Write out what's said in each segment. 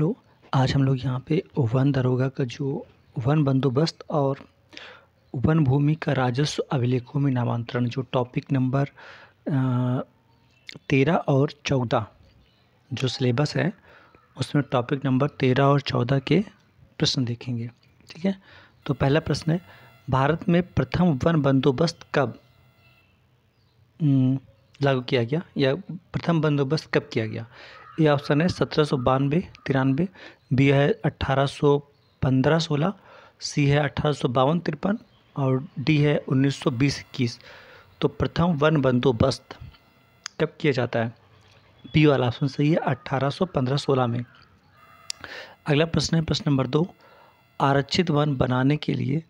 hello आज हम लोग यहाँ पे वन दरोगा का जो वन बंदोबस्त और वन भूमि का राजस्व अभिलेखों में नामांतरण जो टॉपिक नंबर तेरह और चौदह जो सिलेबस है उसमें टॉपिक नंबर तेरह और चौदह के प्रश्न देखेंगे ठीक है तो पहला प्रश्न है भारत में प्रथम वन बंदोबस्त कब हम्म, लागू किया गया या प्रथम बंदोबस्त कब किया गया ये ऑप्शन है सत्रह सौ बानवे तिरानवे बी है अट्ठारह सौ पंद्रह सोलह सी है अट्ठारह सौ बावन तिरपन और डी है उन्नीस सौ बीस इक्कीस तो प्रथम वन बंदोबस्त कब किया जाता है बी वाला ऑप्शन सही है अट्ठारह सौ पंद्रह सोलह में अगला प्रश्न है प्रश्न नंबर दो आरक्षित वन बनाने के लिए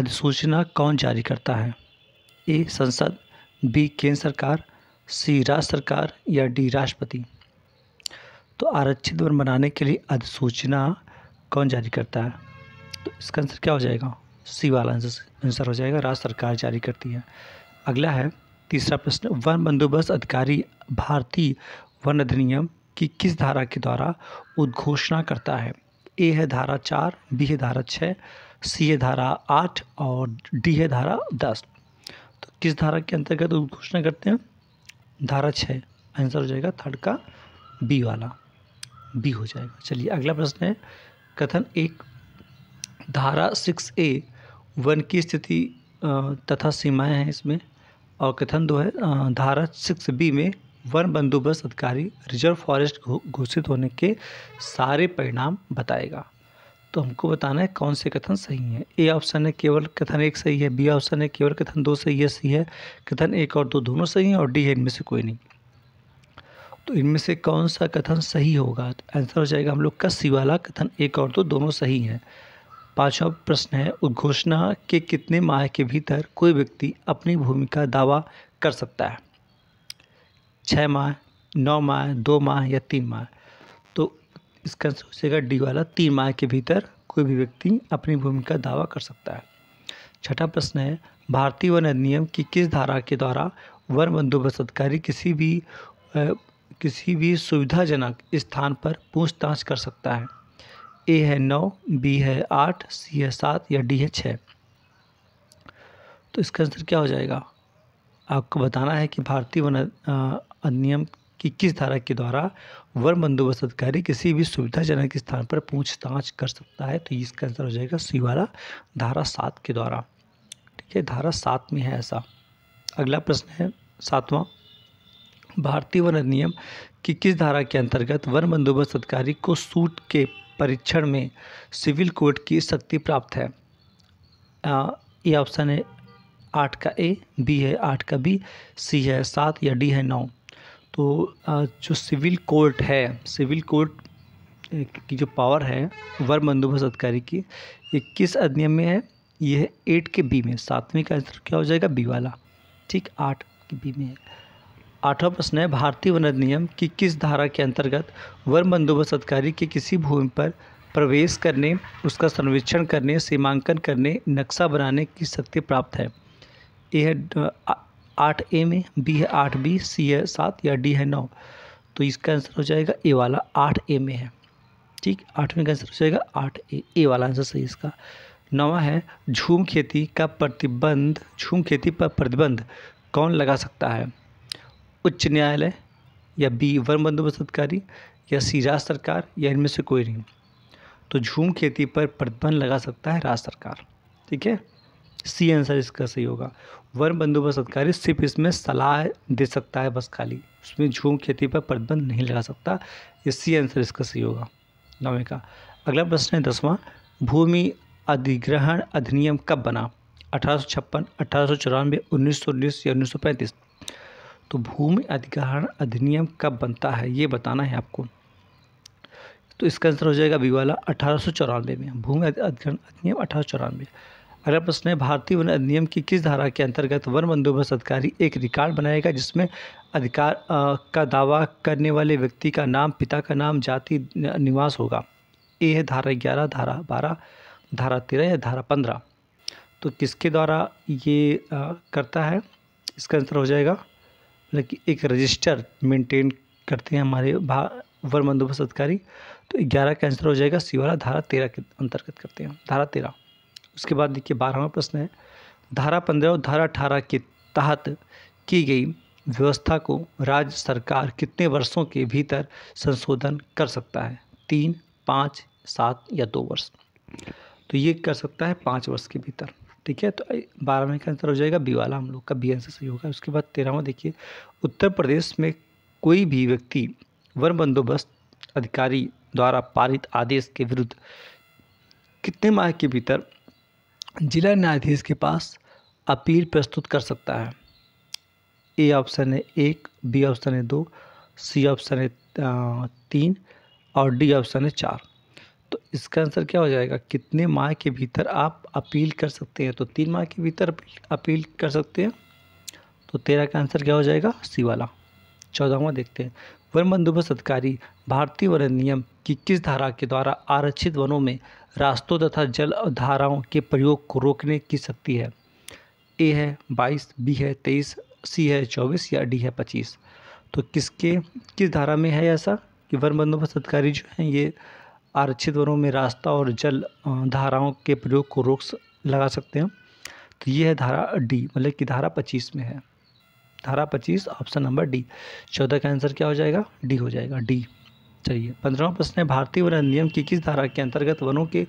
अधिसूचना कौन जारी करता है ए संसद बी केंद्र सरकार सी राज्य सरकार या डी राष्ट्रपति तो आरक्षित वन बनाने के लिए अधिसूचना कौन जारी करता है तो इसका आंसर क्या हो जाएगा सी वाला आंसर हो जाएगा राज्य सरकार जारी करती है अगला है तीसरा प्रश्न वन बंदोबस्त अधिकारी भारतीय वन अधिनियम की किस धारा के द्वारा उद्घोषणा करता है ए है धारा चार बी है धारा छः सी है धारा आठ और डी है धारा दस तो किस धारा के अंतर्गत उद्घोषणा करते हैं धारा छः आंसर हो जाएगा थर्ड का बी वाला बी हो जाएगा चलिए अगला प्रश्न है कथन एक धारा सिक्स ए वन की स्थिति तथा सीमाएं हैं इसमें और कथन दो है धारा सिक्स बी में वन बंदोबस्त अधिकारी रिजर्व फॉरेस्ट घोषित होने के सारे परिणाम बताएगा तो हमको बताना है कौन से कथन सही है ए ऑप्शन है केवल कथन एक सही है बी ऑप्शन है केवल कथन दो सही है सी है कथन एक और दो दोनों सही है और डी है इनमें से कोई नहीं तो इनमें से कौन सा कथन सही होगा तो आंसर हो जाएगा हम लोग का सी वाला कथन एक और तो दोनों सही हैं पांचवा प्रश्न है उद्घोषणा के कितने माह के भीतर कोई व्यक्ति अपनी भूमिका दावा कर सकता है छः माह नौ माह दो माह या तीन माह तो इसका आंसर हो जाएगा डी वाला तीन माह के भीतर कोई भी व्यक्ति अपनी भूमि का दावा कर सकता है छठा प्रश्न है भारतीय वन अधिनियम की किस धारा के द्वारा वन बंदोबस्त अधिकारी किसी भी किसी भी सुविधाजनक स्थान पर पूछताछ कर सकता है ए है नौ बी है आठ सी है सात या डी है छः तो इसका आंसर क्या हो जाएगा आपको बताना है कि भारतीय वन अधिनियम की किस धारा के द्वारा वन बंदोबस्त अधिकारी किसी भी सुविधाजनक स्थान पर पूछताछ कर सकता है तो इसका आंसर हो जाएगा सी वाला धारा सात के द्वारा ठीक है धारा सात में है ऐसा अगला प्रश्न है सातवां भारतीय वन अधिनियम की किस धारा के अंतर्गत वन बंदोबस्त अधिकारी को सूट के परीक्षण में सिविल कोर्ट की शक्ति प्राप्त है ये ऑप्शन है आठ का ए बी है आठ का बी सी है सात या डी है नौ तो आ, जो सिविल कोर्ट है सिविल कोर्ट की जो पावर है वर बंदोबस्त अधिकारी की ये किस अधिनियम में है ये है एट के बी में सातवें का आंसर क्या हो जाएगा बी वाला ठीक आठ के बी में है आठवां प्रश्न है भारतीय वन अधिनियम की किस धारा के अंतर्गत वन बंदोबस्त अधिकारी के किसी भूमि पर प्रवेश करने उसका सर्वेक्षण करने सीमांकन करने नक्शा बनाने की शक्ति प्राप्त है ए है आठ ए में बी है आठ बी सी है सात या डी है नौ तो इसका आंसर हो जाएगा ए वाला आठ ए में है ठीक आठवें का आंसर हो जाएगा आठ ए ए वाला आंसर सही इसका नवा है झूम खेती का प्रतिबंध झूम खेती पर प्रतिबंध कौन लगा सकता है उच्च न्यायालय या बी वन बंदोबस्त अधिकारी या सी राज्य सरकार या इनमें से कोई नहीं तो झूम खेती पर प्रतिबंध लगा सकता है राज्य सरकार ठीक है सी आंसर इसका सही होगा वन बंदोबस्त अधिकारी सिर्फ इसमें सलाह दे सकता है बस खाली उसमें झूम खेती पर प्रतिबंध नहीं लगा सकता ये सी आंसर इसका सही होगा नौवें का अगला प्रश्न है दसवां भूमि अधिग्रहण अधिनियम कब बना अठारह सौ छप्पन अठारह सौ चौरानवे उन्नीस सौ उन्नीस या उन्नीस सौ पैंतीस तो भूमि अधिग्रहण अधिनियम कब बनता है ये बताना है आपको तो इसका आंसर हो जाएगा अभी वाला अठारह में भूमि अधिग्रहण अधिनियम अठारह अगला प्रश्न है भारतीय वन अधिनियम की किस धारा के अंतर्गत वन बंदोबस्त अधिकारी एक रिकॉर्ड बनाएगा जिसमें अधिकार आ, का दावा करने वाले व्यक्ति का नाम पिता का नाम जाति निवास होगा ए है धारा ग्यारह धारा बारह धारा तेरह या धारा पंद्रह तो किसके द्वारा ये आ, करता है इसका आंसर हो जाएगा मतलब कि एक रजिस्टर मेंटेन करते हैं हमारे भा वर बंदोबस्त अधिकारी तो ग्यारह का आंसर हो जाएगा सी वाला धारा तेरह के अंतर्गत करते हैं धारा तेरह उसके बाद देखिए बारहवा प्रश्न है धारा पंद्रह और धारा अठारह के तहत की गई व्यवस्था को राज्य सरकार कितने वर्षों के भीतर संशोधन कर सकता है तीन पाँच सात या दो वर्ष तो ये कर सकता है पाँच वर्ष के भीतर ठीक है तो बारहवें का आंसर हो जाएगा बी वाला हम लोग का बी आंसर सही होगा उसके बाद तेरहवा देखिए उत्तर प्रदेश में कोई भी व्यक्ति वन बंदोबस्त अधिकारी द्वारा पारित आदेश के विरुद्ध कितने माह के भीतर जिला न्यायाधीश के पास अपील प्रस्तुत कर सकता है ए ऑप्शन है एक बी ऑप्शन है दो सी ऑप्शन है तीन और डी ऑप्शन है चार तो इसका आंसर क्या हो जाएगा कितने माह के भीतर आप अपील कर सकते हैं तो तीन माह के भीतर अपील कर सकते हैं तो तेरह का आंसर क्या हो जाएगा सी वाला चौदहवा देखते हैं वन बंदोबस्त अधिकारी भारतीय वन नियम की किस धारा के द्वारा आरक्षित वनों में रास्तों तथा जल धाराओं के प्रयोग को रोकने की शक्ति है ए है बाईस बी है तेईस सी है चौबीस या डी है पच्चीस तो किसके किस धारा में है ऐसा कि वन बंदोबस्त अधिकारी जो हैं ये आरक्षित वनों में रास्ता और जल धाराओं के प्रयोग को रोक लगा सकते हैं तो ये है धारा डी मतलब कि धारा पच्चीस में है धारा पच्चीस ऑप्शन नंबर डी चौदह का आंसर क्या हो जाएगा डी हो जाएगा डी चलिए पंद्रहवा प्रश्न है भारतीय वन अधिनियम की किस धारा के अंतर्गत वनों के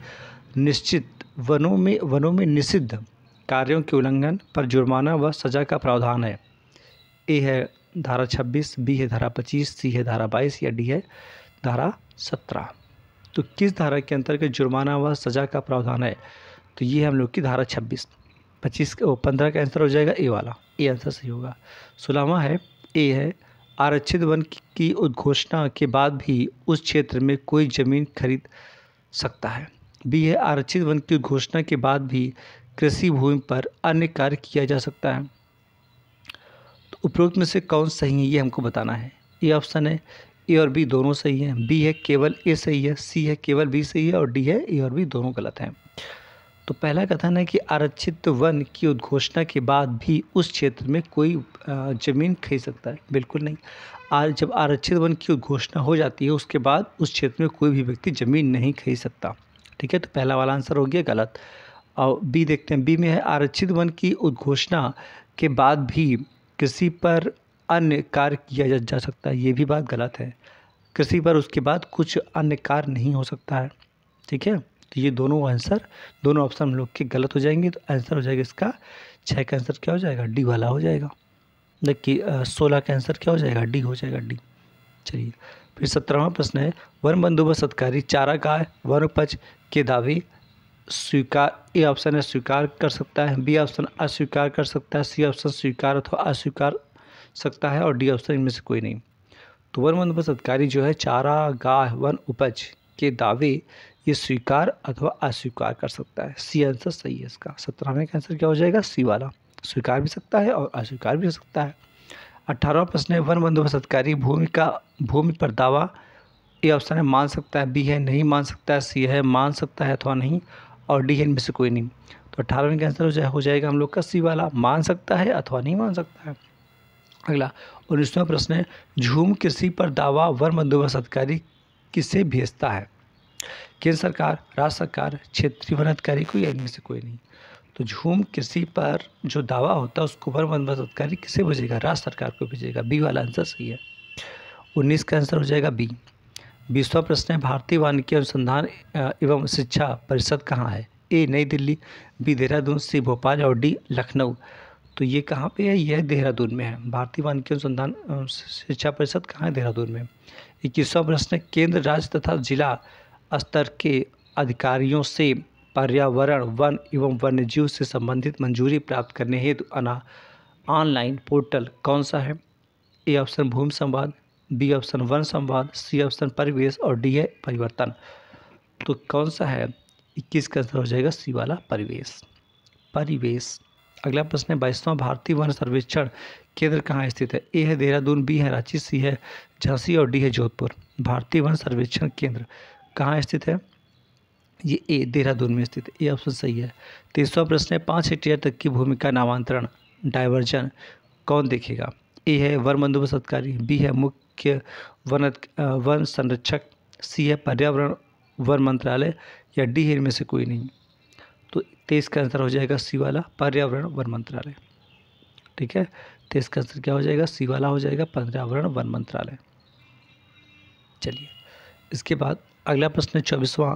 निश्चित वनों में वनों में निषिद्ध कार्यों के उल्लंघन पर जुर्माना व सजा का प्रावधान है ए है धारा 26, बी है धारा 25, सी है धारा 22 या डी है धारा 17 तो किस धारा के अंतर्गत जुर्माना व सज़ा का प्रावधान है तो ये हम लोग की धारा छब्बीस पच्चीस पंद्रह का आंसर हो जाएगा ए वाला ए आंसर सही होगा सोलहवा है ए है आरक्षित वन की उद्घोषणा के बाद भी उस क्षेत्र में कोई ज़मीन खरीद सकता है बी है आरक्षित वन की उद्घोषणा के बाद भी कृषि भूमि पर अन्य कार्य किया जा सकता है तो उपरोक्त में से कौन सही है ये हमको बताना है ये ऑप्शन है ए और बी दोनों सही है बी है केवल ए सही है सी है केवल बी सही है और डी है ए और बी दोनों गलत हैं तो पहला कथन है कि आरक्षित वन की उद्घोषणा के बाद भी उस क्षेत्र में कोई ज़मीन खरीद सकता है बिल्कुल नहीं आज जब आरक्षित वन की उद्घोषणा हो जाती है उसके बाद उस क्षेत्र में कोई भी व्यक्ति ज़मीन नहीं खरीद सकता ठीक है तो पहला वाला आंसर हो गया गलत और बी देखते हैं बी में है आरक्षित वन की उद्घोषणा के बाद भी किसी पर अन्य कार्य किया जा सकता है ये भी बात गलत है कृषि पर उसके बाद कुछ अन्य कार्य नहीं हो सकता है ठीक है तो ये दोनों आंसर दोनों ऑप्शन हम लोग के गलत हो जाएंगे तो आंसर हो जाएगा इसका छः का आंसर क्या हो जाएगा डी वाला हो जाएगा जबकि सोलह का आंसर क्या हो जाएगा डी हो जाएगा डी चलिए फिर सत्रहवा प्रश्न है वन व सत्कारी चारा का उपज के दावे स्वीकार ए ऑप्शन है स्वीकार कर सकता है बी ऑप्शन अस्वीकार कर सकता है सी ऑप्शन स्वीकार अथवा अस्वीकार सकता है और डी ऑप्शन इनमें से कोई नहीं तो वन वन अधिकारी जो है चारा गाह वन उपज के दावे ये स्वीकार अथवा अस्वीकार कर सकता है सी आंसर सही है इसका सत्रहवें का आंसर क्या हो जाएगा सी वाला स्वीकार भी सकता है और अस्वीकार भी हो सकता है अठारहवा प्रश्न है वन अधिकारी भूमि का भूमि पर दावा ए ऑप्शन है मान सकता है बी है नहीं मान सकता है सी है मान सकता है अथवा नहीं और डी है इनमें से कोई नहीं तो अठारहवें का आंसर हो जाएगा हम लोग का सी वाला मान सकता है अथवा नहीं मान सकता है अगला उन्नीसवा प्रश्न है झूम कृषि पर दावा वर बंदोबस्त अधिकारी किसे भेजता है केंद्र सरकार राज्य सरकार क्षेत्रीय वन अधिकारी को या इनमें से कोई नहीं तो झूम कृषि पर जो दावा होता है उसको वन बंदोबस्त अधिकारी किसे भेजेगा राज्य सरकार को भेजेगा बी वाला आंसर सही है उन्नीस का आंसर हो जाएगा बी बीसवा प्रश्न है भारतीय वानिकी अनुसंधान एवं शिक्षा परिषद कहाँ है A New Delhi B Dehradun C Bhopal और डी लखनऊ तो ये कहाँ पे है यह देहरादून में है भारतीय वानिकी अनुसंधान शिक्षा परिषद कहाँ है देहरादून में इक्कीसवां प्रश्न केंद्र राज्य तथा जिला स्तर के अधिकारियों से पर्यावरण वन एवं वन्यजीव से संबंधित मंजूरी प्राप्त करने हेतु अना ऑनलाइन पोर्टल कौन सा है ए ऑप्शन भूमि संवाद बी ऑप्शन वन संवाद सी ऑप्शन परिवेश और डी है परिवर्तन तो कौन सा है इक्कीस का आंसर हो जाएगा सी वाला परिवेश परिवेश अगला प्रश्न है बाईसवां भारतीय वन सर्वेक्षण केंद्र कहाँ स्थित है ए है देहरादून बी है रांची सी है झांसी और डी है जोधपुर भारतीय वन सर्वेक्षण केंद्र कहाँ स्थित है ये ए देहरादून में स्थित है ये ऑप्शन सही है तीसरा प्रश्न है पाँच हेक्टेयर तक की भूमि का नामांतरण डाइवर्जन कौन देखेगा ए है वन बंदोबस्त अधिकारी बी है मुख्य वन वन संरक्षक सी है पर्यावरण वन मंत्रालय या डी है इनमें से कोई नहीं तो इसका आंसर हो जाएगा सी वाला पर्यावरण वन मंत्रालय ठीक है तो इसका आंसर क्या हो जाएगा सी वाला हो जाएगा पर्यावरण वन मंत्रालय चलिए इसके बाद अगला प्रश्न है चौबीसवां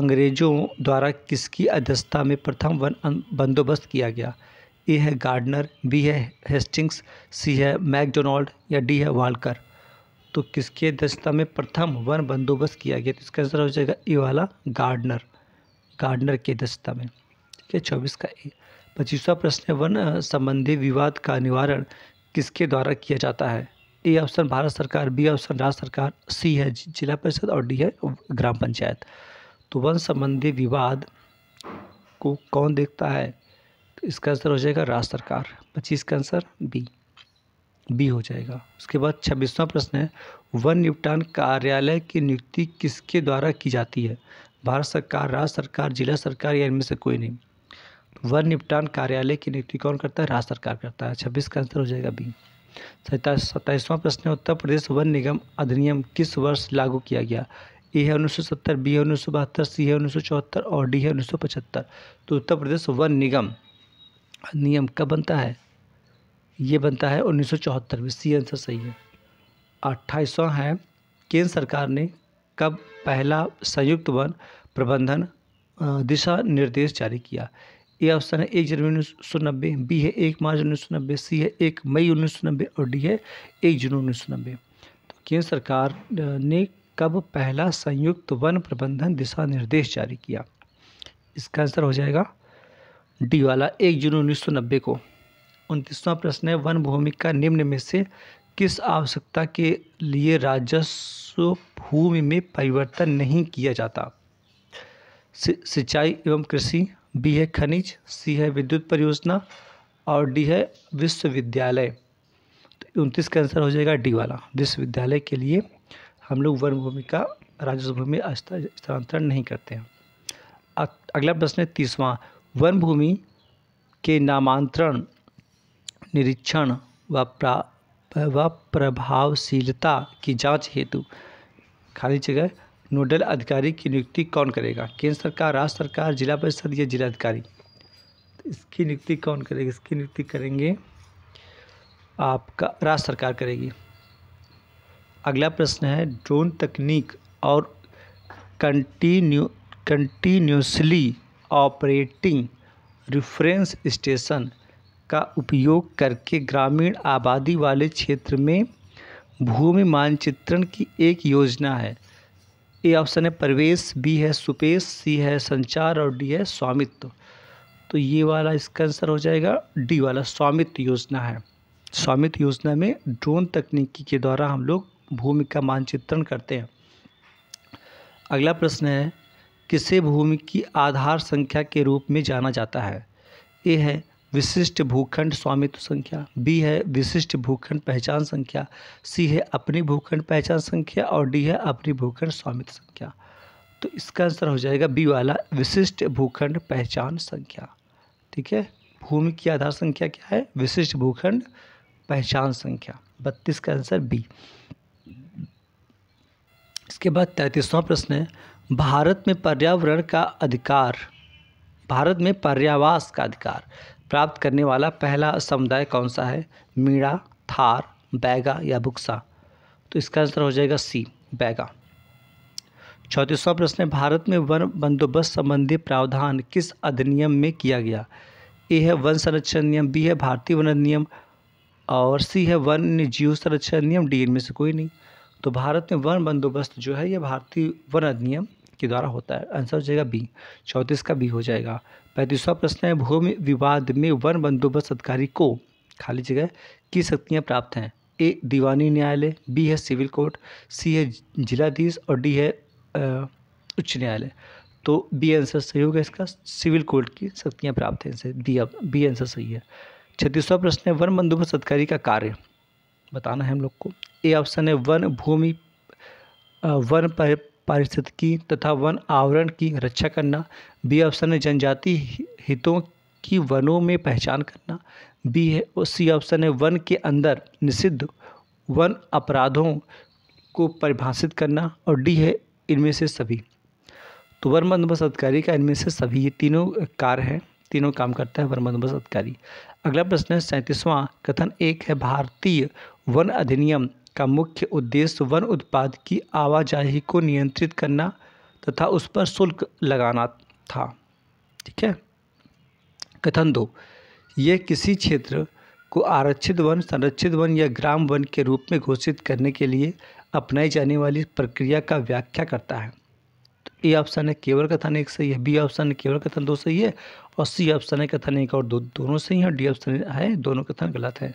अंग्रेजों द्वारा किसकी अध्यक्षता में प्रथम वन अं-, बंदोबस्त किया गया ए है गार्डनर बी है हेस्टिंग्स सी है मैकडोनाल्ड या डी है वालकर तो किसकी अध्यक्षता में प्रथम वन बंदोबस्त किया गया तो इसका आंसर हो जाएगा ए वाला गार्डनर गार्डनर की अध्यक्षता में के चौबीस का ए पच्चीसवा प्रश्न वन संबंधी विवाद का निवारण किसके द्वारा किया जाता है ए ऑप्शन भारत सरकार बी ऑप्शन राज्य सरकार सी है जिला परिषद और डी है ग्राम पंचायत तो वन संबंधी विवाद को कौन देखता है तो इसका आंसर हो जाएगा राज्य सरकार पच्चीस का आंसर बी बी हो जाएगा उसके बाद छब्बीसवा प्रश्न है वन निपटान कार्यालय की नियुक्ति किसके द्वारा की जाती है भारत सरकार राज्य सरकार जिला सरकार या इनमें से कोई नहीं वन निपटान कार्यालय की नियुक्ति कौन करता है राज्य सरकार करता है छब्बीस का आंसर हो जाएगा बी सत्ताईसवा सत्ताईसवां प्रश्न है उत्तर प्रदेश वन निगम अधिनियम किस वर्ष लागू किया गया ए है उन्नीस सौ सत्तर बी है उन्नीस सौ बहत्तर सी है उन्नीस सौ चौहत्तर और डी है उन्नीस सौ पचहत्तर तो उत्तर प्रदेश वन निगम अधिनियम कब बनता है ये बनता है उन्नीस सौ चौहत्तर में सी आंसर सही है अट्ठाईसवां है केंद्र सरकार ने कब पहला संयुक्त वन प्रबंधन दिशा निर्देश जारी किया ए ऑप्शन है एक जनवरी उन्नीस सौ नब्बे बी है एक मार्च उन्नीस सौ नब्बे सी है एक मई उन्नीस सौ नब्बे और डी है एक जून उन्नीस सौ नब्बे तो केंद्र सरकार ने कब पहला संयुक्त वन प्रबंधन दिशा निर्देश जारी किया इसका आंसर हो जाएगा डी वाला एक जून उन्नीस सौ नब्बे को उनतीसवां प्रश्न है वन भूमि का निम्न में से किस आवश्यकता के लिए राजस्व भूमि में परिवर्तन नहीं किया जाता सिंचाई एवं कृषि बी है खनिज सी है विद्युत परियोजना और डी है विश्वविद्यालय तो उनतीस का आंसर हो जाएगा डी वाला विश्वविद्यालय के लिए हम लोग वन भूमि का राजस्व भूमि स्थानांतरण नहीं करते हैं अगला प्रश्न है तीसवा वन भूमि के नामांतरण निरीक्षण व प्रा व प्रभावशीलता की जांच हेतु खाली जगह नोडल अधिकारी की नियुक्ति कौन करेगा केंद्र सरकार राज्य सरकार जिला परिषद या जिला अधिकारी तो इसकी नियुक्ति कौन करेगी इसकी नियुक्ति करेंगे आपका राज्य सरकार करेगी अगला प्रश्न है ड्रोन तकनीक और continue continuously operating reference station का उपयोग करके ग्रामीण आबादी वाले क्षेत्र में भूमि मानचित्रण की एक योजना है ए ऑप्शन है प्रवेश बी है सुपेश सी है संचार और डी है स्वामित्व तो ये वाला इसका आंसर हो जाएगा डी वाला स्वामित्व योजना है स्वामित्व योजना में ड्रोन तकनीकी के द्वारा हम लोग भूमि का मानचित्रण करते हैं अगला प्रश्न है किसे भूमि की आधार संख्या के रूप में जाना जाता है ए है विशिष्ट भूखंड स्वामित्व संख्या बी है विशिष्ट भूखंड पहचान संख्या सी है अपनी भूखंड पहचान संख्या और डी है अपनी भूखंड स्वामित्व संख्या तो इसका आंसर हो जाएगा बी वाला विशिष्ट भूखंड पहचान संख्या ठीक है भूमि की आधार संख्या क्या है विशिष्ट भूखंड पहचान संख्या बत्तीस का आंसर बी इसके बाद तैंतीसवां प्रश्न है भारत में पर्यावरण का अधिकार भारत में पर्यावास का अधिकार प्राप्त करने वाला पहला समुदाय कौन सा है मीणा थार बैगा या बुक्सा तो इसका आंसर हो जाएगा सी बैगा चौंतीसवां प्रश्न है भारत में वन बंदोबस्त संबंधी प्रावधान किस अधिनियम में किया गया ए है वन संरक्षण नियम बी है भारतीय वन अधिनियम और सी है वन जीव संरक्षण नियम डी इनमें से कोई नहीं तो भारत में वन बंदोबस्त जो है यह भारतीय वन अधिनियम के द्वारा होता है आंसर हो जाएगा बी चौंतीस का बी हो जाएगा पैंतीसवा प्रश्न है भूमि विवाद में वन बंदोबस्त अधिकारी को खाली जगह की शक्तियाँ प्राप्त हैं ए दीवानी न्यायालय बी है सिविल कोर्ट सी है जिलाधीश और डी है उच्च न्यायालय तो बी आंसर सही होगा इसका सिविल कोर्ट की शक्तियाँ प्राप्त हैं इनसे अब बी आंसर सही है छत्तीसवा अच्छा, प्रश्न है वन बंदोबस्त अधिकारी का कार्य बताना है हम लोग को ए ऑप्शन है वन भूमि वन पर पारिस्थितिकी तथा वन आवरण की रक्षा करना बी ऑप्शन है जनजाति हितों की वनों में पहचान करना बी है और सी ऑप्शन है वन के अंदर निषिद्ध वन अपराधों को परिभाषित करना और डी है इनमें से सभी तो वन बंदोबस्त अधिकारी का इनमें से सभी ये तीनों कार्य हैं तीनों काम करता है वन बंदोबस्त अधिकारी अगला प्रश्न है सैंतीसवां कथन एक है भारतीय वन अधिनियम का मुख्य उद्देश्य वन उत्पाद की आवाजाही को नियंत्रित करना तथा उस पर शुल्क लगाना था ठीक है कथन दो यह किसी क्षेत्र को आरक्षित वन संरक्षित वन या ग्राम वन के रूप में घोषित करने के लिए अपनाई जाने वाली प्रक्रिया का व्याख्या करता है तो ए ऑप्शन है केवल कथन एक सही है बी ऑप्शन है केवल कथन दो सही है और सी ऑप्शन है कथन एक और दो दोनों सही है डी ऑप्शन है दोनों कथन गलत है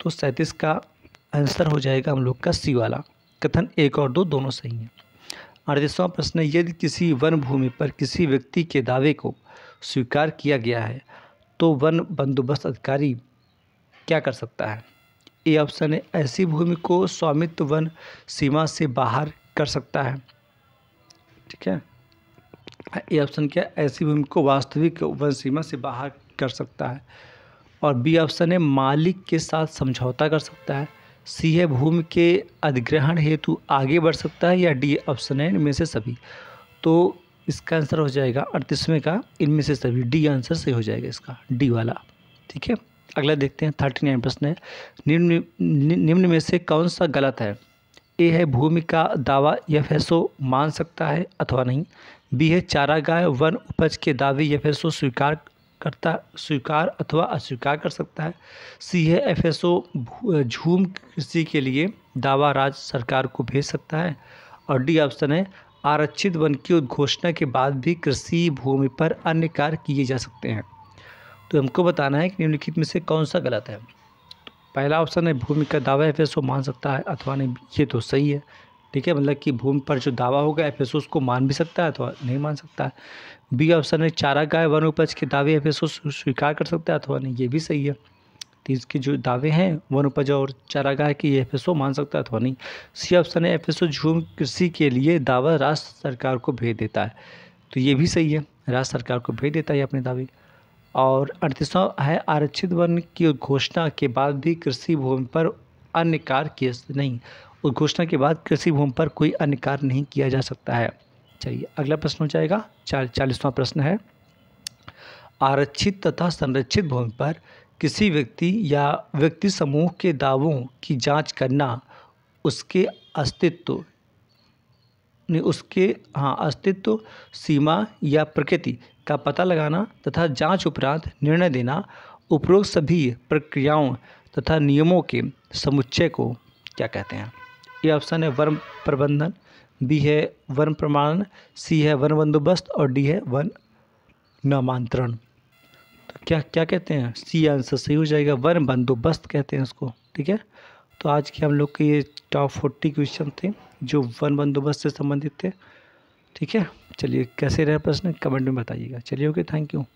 तो सैंतीस का आंसर हो जाएगा हम लोग का सी वाला कथन एक और दो दोनों सही हैं अड़तीसवां प्रश्न यदि किसी वन भूमि पर किसी व्यक्ति के दावे को स्वीकार किया गया है तो वन बंदोबस्त अधिकारी क्या कर सकता है ए ऑप्शन है ऐसी भूमि को स्वामित्व वन सीमा से बाहर कर सकता है ठीक है ए ऑप्शन क्या ऐसी भूमि को वास्तविक वन सीमा से बाहर कर सकता है और बी ऑप्शन है मालिक के साथ समझौता कर सकता है सी है भूमि के अधिग्रहण हेतु आगे बढ़ सकता है या डी ऑप्शन है इनमें से सभी तो इसका आंसर हो जाएगा अड़तीसवें का इनमें से सभी डी आंसर सही हो जाएगा इसका डी वाला ठीक है अगला देखते हैं थर्टी नाइन प्रश्न है निम्न निम्न में से कौन सा गलत है ए है भूमि का दावा यह एस मान सकता है अथवा नहीं बी है चारागाह वन उपज के दावे एफ एस स्वीकार करता स्वीकार अथवा अस्वीकार कर सकता है सी ए एफ एस ओ झूम कृषि के लिए दावा राज्य सरकार को भेज सकता है और डी ऑप्शन है आरक्षित वन की उद्घोषणा के बाद भी कृषि भूमि पर अन्य कार्य किए जा सकते हैं तो हमको बताना है कि निम्नलिखित में से कौन सा गलत है तो पहला ऑप्शन है भूमि का दावा एफ एस मान सकता है अथवा नहीं ये तो सही है ठीक है मतलब कि भूमि पर जो दावा होगा एफ को मान भी सकता है अथवा तो नहीं मान सकता बी ऑप्शन में चारा गाय वन उपज के दावे एफेसोस स्वीकार कर सकता है अथवा नहीं ये भी सही है तो इसके जो दावे हैं वन उपज और गाय की एफ मान सकता है अथवा नहीं सी ऑप्शन है एफ झूम कृषि के लिए दावा राष्ट्र सरकार को भेज देता है तो ये भी सही है राज्य सरकार को भेज देता है अपने दावे और अड़तीसवा है आरक्षित वन की घोषणा के बाद भी कृषि भूमि पर अन्य कार्य किए नहीं उद्घोषणा के बाद कृषि भूमि पर कोई अन्य कार्य नहीं किया जा सकता है चलिए अगला प्रश्न हो जाएगा चार चालीसवां प्रश्न है आरक्षित तथा संरक्षित भूमि पर किसी व्यक्ति या व्यक्ति समूह के दावों की जांच करना उसके अस्तित्व ने उसके हाँ अस्तित्व सीमा या प्रकृति का पता लगाना तथा जांच उपरांत निर्णय देना उपरोक्त सभी प्रक्रियाओं तथा नियमों के समुच्चय को क्या कहते हैं ये ऑप्शन है वर्म प्रबंधन बी है वन प्रमाणन सी है वन बंदोबस्त और डी है वन नामांतरण तो क्या क्या कहते हैं सी आंसर सही हो जाएगा वन बंदोबस्त कहते हैं उसको ठीक है तो आज के हम लोग के ये टॉप फोर्टी क्वेश्चन थे जो वन बंदोबस्त से संबंधित थे ठीक है चलिए कैसे रहे प्रश्न कमेंट में बताइएगा चलिए ओके थैंक यू